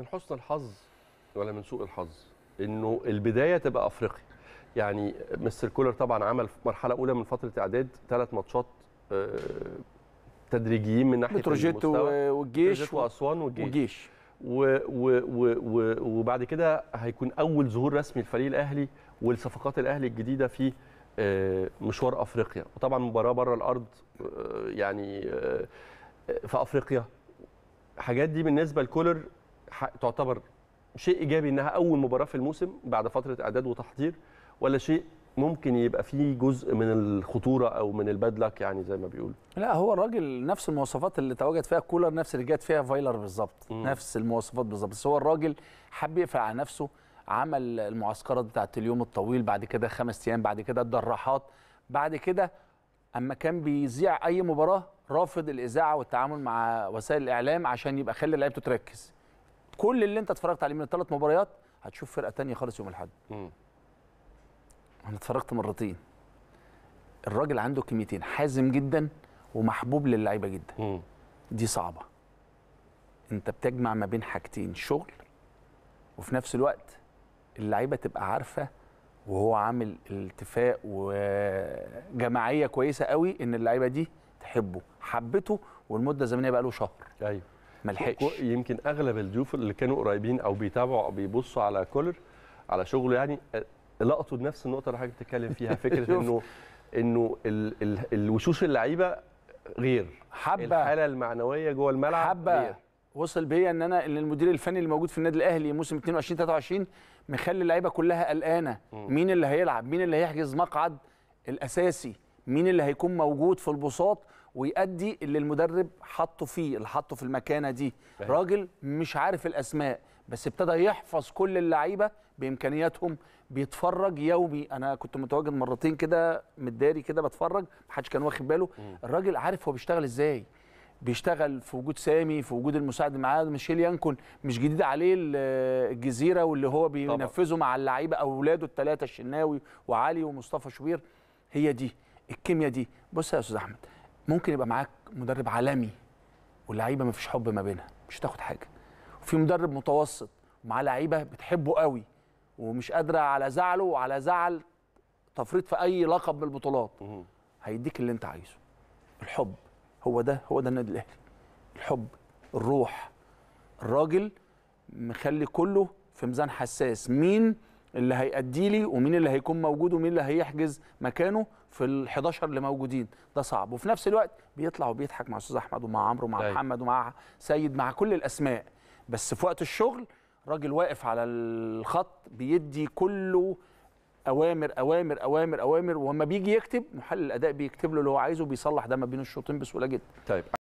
من حسن الحظ ولا من سوء الحظ انه البدايه تبقى افريقيا يعني مستر كولر طبعا عمل في مرحله اولى من فتره اعداد ثلاث ماتشات آه، تدريجيين من ناحيه بتروجيت والجيش واسوان والجيش, والجيش. و و و و وبعد كده هيكون اول ظهور رسمي للفريق الاهلي والصفقات الاهلي الجديده في آه، مشوار افريقيا وطبعا مباراه بره الارض آه، يعني في افريقيا الحاجات دي بالنسبه لكولر تعتبر شيء ايجابي انها اول مباراه في الموسم بعد فتره اعداد وتحضير ولا شيء ممكن يبقى فيه جزء من الخطوره او من البادلك يعني زي ما بيقولوا لا هو الراجل نفس المواصفات اللي تواجد فيها كولر نفس اللي جت فيها فايلر بالظبط نفس المواصفات بالظبط بس هو الراجل حب يقفل على نفسه عمل المعسكرات بتاعت اليوم الطويل بعد كده خمس ايام بعد كده الدراحات بعد كده اما كان بيذيع اي مباراه رافض الاذاعه والتعامل مع وسائل الاعلام عشان يبقى خلي لعيبته تركز كل اللي انت اتفرجت عليه من الثلاث مباريات هتشوف فرقه ثانيه خالص يوم الاحد انا اتفرجت مرتين الراجل عنده كميتين حازم جدا ومحبوب للعيبه جدا مم. دي صعبه انت بتجمع ما بين حاجتين شغل وفي نفس الوقت اللعيبه تبقى عارفه وهو عامل التفاق وجماعيه كويسه قوي ان اللعيبه دي تحبه حبته والمده الزمنيه بقى له شهر ايوه ما لحقش يمكن اغلب الضيوف اللي كانوا قريبين او بيتابعوا او بيبصوا على كولر على شغله يعني آه، لقطوا نفس النقطه اللي حضرتك بتتكلم فيها فكره انه انه ال ال الوشوش اللعيبه غير حبه الحاله المعنويه جوه الملعب حبه غير. وصل بيا ان انا ان المدير الفني اللي موجود في النادي الاهلي موسم 22 23 مخلي اللعيبه كلها قلقانه مين اللي هيلعب مين اللي هيحجز مقعد الاساسي مين اللي هيكون موجود في البساط ويأدي اللي المدرب حطه فيه اللي حطه في المكانه دي فهم. راجل مش عارف الاسماء بس ابتدى يحفظ كل اللعيبه بامكانياتهم بيتفرج يومي انا كنت متواجد مرتين كده متداري كده بتفرج محدش كان واخد باله الراجل عارف هو بيشتغل ازاي بيشتغل في وجود سامي في وجود المساعد معاه ميشيل يانكون مش جديد عليه الجزيره واللي هو بينفذه طبعا. مع اللعيبه اولاده الثلاثه الشناوي وعلي ومصطفى شوير هي دي الكيمياء دي بص يا استاذ احمد ممكن يبقى معاك مدرب عالمي واللعيبه مفيش حب ما بينها مش هتاخد حاجه وفي مدرب متوسط ومعاه لعيبه بتحبه قوي ومش قادره على زعله وعلى زعل تفريط في اي لقب من البطولات هيديك اللي انت عايزه الحب هو ده هو ده النادي الاهلي الحب الروح الراجل مخلي كله في ميزان حساس مين اللي هيأدي لي ومين اللي هيكون موجود ومين اللي هيحجز مكانه في ال 11 اللي موجودين ده صعب وفي نفس الوقت بيطلع وبيضحك مع استاذ احمد ومع عمرو ومع داي. طيب. محمد ومع سيد مع كل الاسماء بس في وقت الشغل راجل واقف على الخط بيدي كله اوامر اوامر اوامر اوامر وما بيجي يكتب محلل الاداء بيكتب له اللي هو عايزه بيصلح ده ما بين الشوطين بسهوله جدا طيب